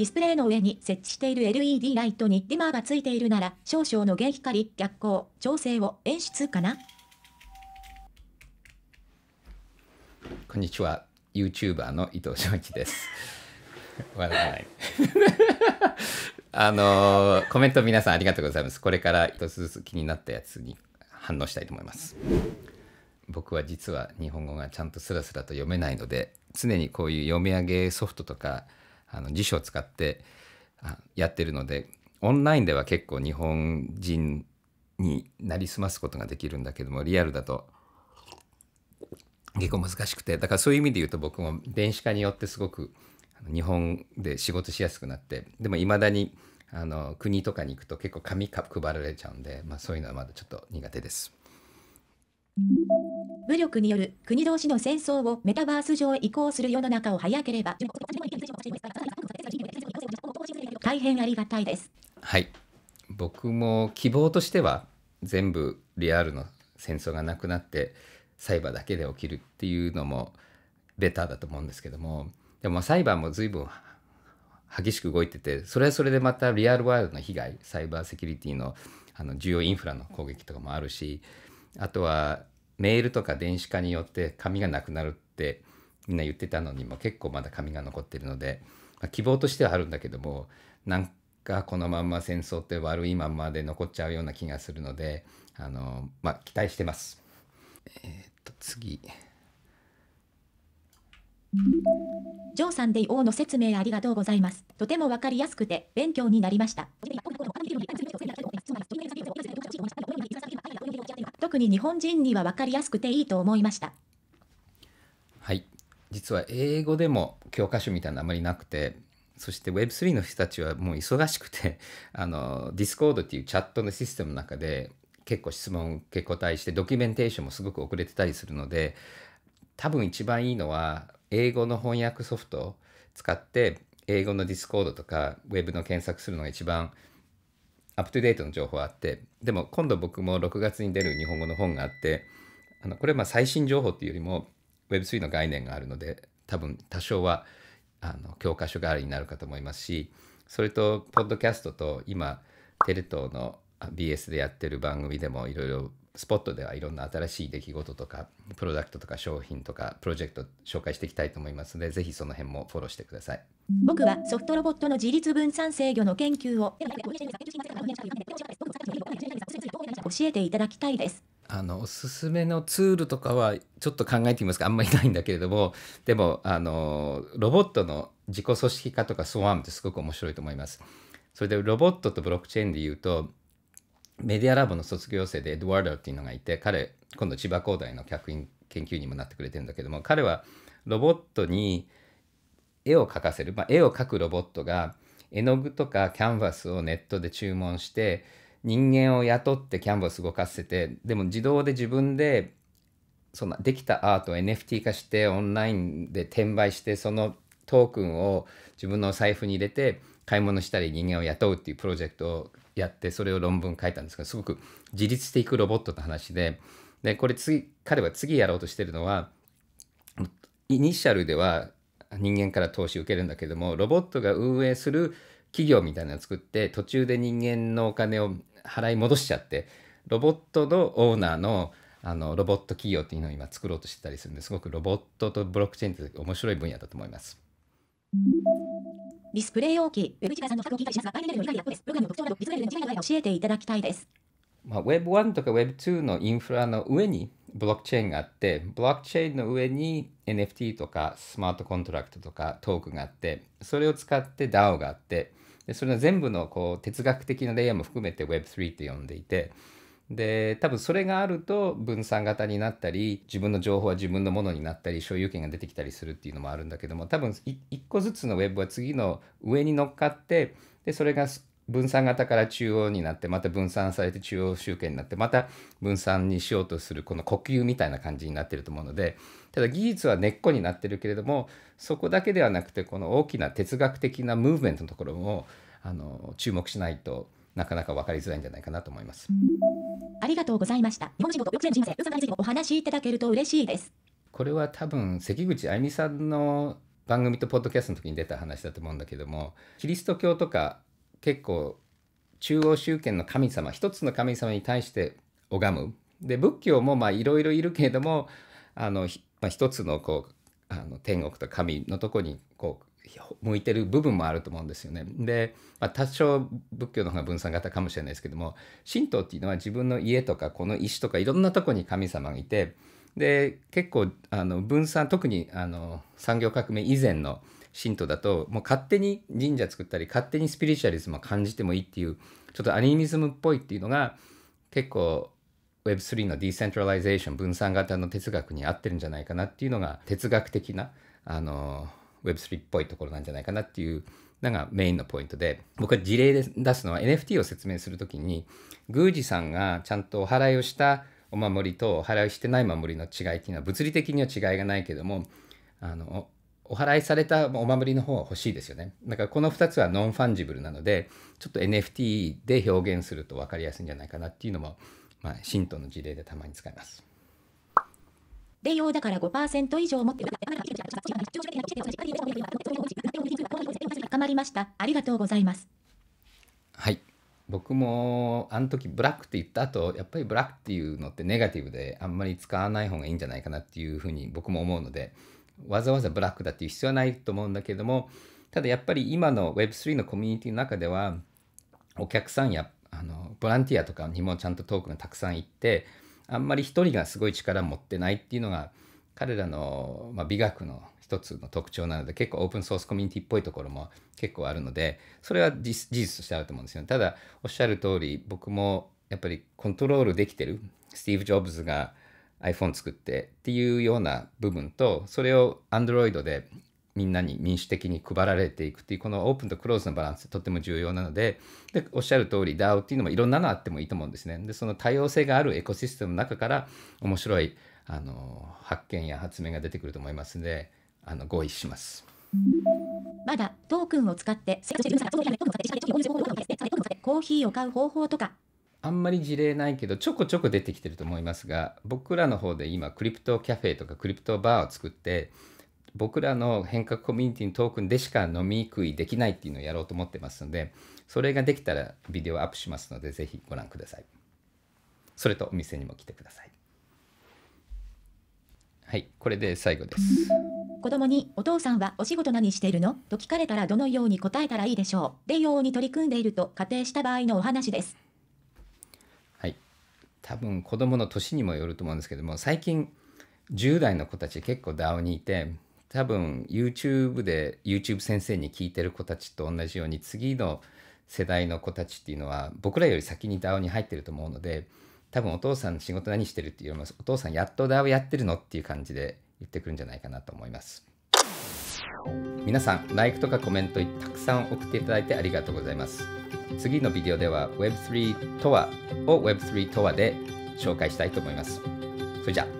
ディスプレイの上に設置している LED ライトにディマーがついているなら、少々の原光、逆光、調整を演出かなこんにちは。YouTuber の伊藤正一です。笑わない。あのコメント皆さんありがとうございます。これから一つずつ気になったやつに反応したいと思います。僕は実は日本語がちゃんとスラスラと読めないので常にこういう読み上げソフトとかあの辞書を使ってやってるのでオンラインでは結構日本人になりすますことができるんだけどもリアルだと結構難しくてだからそういう意味で言うと僕も電子化によってすごく日本で仕事しやすくなってでもいまだにあの国とかに行くと結構紙か配られちゃうんで、まあ、そういうのはまだちょっと苦手です。武力による国同士の戦争をメタバース上移行する世の中を早ければ大変ありがたいです。はい。僕も希望としては全部リアルの戦争がなくなって裁判だけで起きるっていうのもベターだと思うんですけどもでも裁判も随分激しく動いててそれはそれでまたリアルワールドの被害サイバーセキュリティのあの重要インフラの攻撃とかもあるしあとはメールとか電子化によって紙がなくなるってみんな言ってたのにも結構まだ紙が残ってるので、まあ、希望としてはあるんだけどもなんかこのまま戦争って悪いままで残っちゃうような気がするのであの、まあ、期待してます。えー、っと次ジョーさんで王の説明ありがとうございます。とてもわかりやすくて勉強になりました。特に日本人にはわかりやすくていいと思いました。はい、実は英語でも教科書みたいなのあまりなくてそして Web3 の人たちはもう忙しくて あの Discord っていうチャットのシステムの中で結構質問受け答えしてドキュメンテーションもすごく遅れてたりするので多分一番いいのは英語の翻訳ソフトを使って英語の Discord とか Web の検索するのが一番アップトゥデートの情報あってでも今度僕も6月に出る日本語の本があってあのこれはまあ最新情報っていうよりも Web3 の概念があるので多分多少はあの教科書代わりになるかと思いますしそれとポッドキャストと今テレ東の BS でやってる番組でもいろいろスポットではいろんな新しい出来事とかプロダクトとか商品とかプロジェクト紹介していきたいと思いますのでぜひその辺もフォローしてください僕はソフトロボットの自立分散制御の研究を教えていただきたいですあのおすすめのツールとかはちょっと考えてみますかあんまりないんだけれども でもあのロボットの自己組織化とかそうームってすごく面白いと思います。それでロボットとブロックチェーンで言うとメディアラボの卒業生でエドワードっていうのがいて彼今度千葉工大の客員研究員にもなってくれてるんだけども彼はロボットに絵を描かせる、まあ、絵を描くロボットが絵の具とかキャンバスをネットで注文して人間を雇ってキャンバス動かせてでも自動で自分でそのできたアートを NFT 化してオンラインで転売してそのトークンを自分の財布に入れて買い物したり人間を雇うっていうプロジェクトをやってそれを論文書いたんですがすごく自立していくロボットの話ででこれ次彼は次やろうとしてるのはイニシャルでは人間から投資を受けるんだけどもロボットが運営する企業みたいなのを作って途中で人間のお金を払い戻しちゃってロボットのオーナーのあのロボット企業っていうのを今作ろうとしてたりするんですごくロボットとブロックチェーンって面白い分野だと思います。ディスプレイ容器、ウェブジさんのしますが、バイの理解やプログラムの特徴など、の違いなど教えていただきたいです。まあ、1とかウェブ2のインフラの上にブロックチェーンがあって、ブロックチェーンの上に NFT とかスマートコントラクトとかトークがあって、それを使って DAO があって、でそれは全部のこう哲学的なレイヤーも含めて Web3 って呼んでいてで多分それがあると分散型になったり自分の情報は自分のものになったり所有権が出てきたりするっていうのもあるんだけども多分1個ずつの Web は次の上に乗っかってでそれが分散型から中央になってまた分散されて中央集権になってまた分散にしようとするこの呼吸みたいな感じになってると思うのでただ技術は根っこになってるけれどもそこだけではなくてこの大きな哲学的なムーブメントのところもあの注目しないとなかなか分かりづらいんじゃないかなと思います。ありがとうございました。日本人語と抑制人生、うさについてもお話しいただけると嬉しいです。これは多分関口あゆみさんの番組とポッドキャストの時に出た話だと思うんだけどもキリスト教とか結構中央集権の神様一つの神様に対して拝むで仏教もまあいろいろいるけれどもあの、まあ、一つのこうあの天国と神のとこにこう向いてる部分もあると思うんですよね。で、まあ、多少仏教の方が分散型かもしれないですけども神道っていうのは自分の家とかこの石とかいろんなとこに神様がいてで結構あの分散特にあの産業革命以前の信徒だともう勝手に神社作ったり勝手にスピリチュアリズムを感じてもいいっていうちょっとアニミズムっぽいっていうのが結構 Web3 のディーセントライゼーション分散型の哲学に合ってるんじゃないかなっていうのが哲学的なあの Web3 っぽいところなんじゃないかなっていうのがメインのポイントで僕は事例で出すのは NFT を説明する時に宮司さんがちゃんとお祓いをしたお守りとお祓いしてない守りの違いっていうのは物理的には違いがないけどもあのお払いされたお守りの方は欲しいですよね。だからこの2つはノンファンジブルなので、ちょっと NFT で表現すると分かりやすいんじゃないかなっていうのも、まあ、信徒の事例でたまに使います。で用だから5%以上持って深まりました。ありがとうございます。はい。僕もあの時ブラックって言った後やっぱりブラックっていうのってネガティブであんまり使わない方がいいんじゃないかなっていうふうに僕も思うのでわざわざブラックだっていう必要はないと思うんだけどもただやっぱり今の Web3 のコミュニティの中ではお客さんやあのボランティアとかにもちゃんとトークがたくさん行ってあんまり一人がすごい力持ってないっていうのが彼らの、まあ、美学の一つの特徴なので結構オープンソースコミュニティっぽいところも結構あるのでそれは事実としてあると思うんですよただおっしゃる通り僕もやっぱりコントロールできてるスティーブ・ジョブズが iPhone 作ってっていうような部分とそれを Android でみんなに民主的に配られていくっていうこのオープンとクローズのバランスとても重要なのででおっしゃる通り DAO っていうのもいろんなのあってもいいと思うんですねでその多様性があるエコシステムの中から面白いあの発見や発明が出てくると思いますのであの合意します。まだトークンを使ってコーヒーを買う方法とかあんまり事例ないけどちょこちょこ出てきてると思いますが僕らの方で今クリプトキャフェとかクリプトバーを作って僕らの変革コミュニティのトークンでしか飲み食いできないっていうのをやろうと思ってますのでそれができたらビデオアップしますのでぜひご覧くださいそれとお店にも来てくださいはいこれで最後です子供にお父さんはお仕事何しているのと聞かれたらどのように答えたらいいでしょうでように取り組んでいると仮定した場合のお話です多分子供の年にもよると思うんですけども最近10代の子たち結構 DAO にいて多分 YouTube で YouTube 先生に聞いてる子たちと同じように次の世代の子たちっていうのは僕らより先に DAO に入ってると思うので多分お父さん仕事何してるっていうよりもお父さんやっと DAO やってるのっていう感じで言ってくるんじゃないかなと思います皆さん LIKE とかコメントたくさん送っていただいてありがとうございます次のビデオでは Web3 とはを Web3 とはで紹介したいと思います。それじゃあ。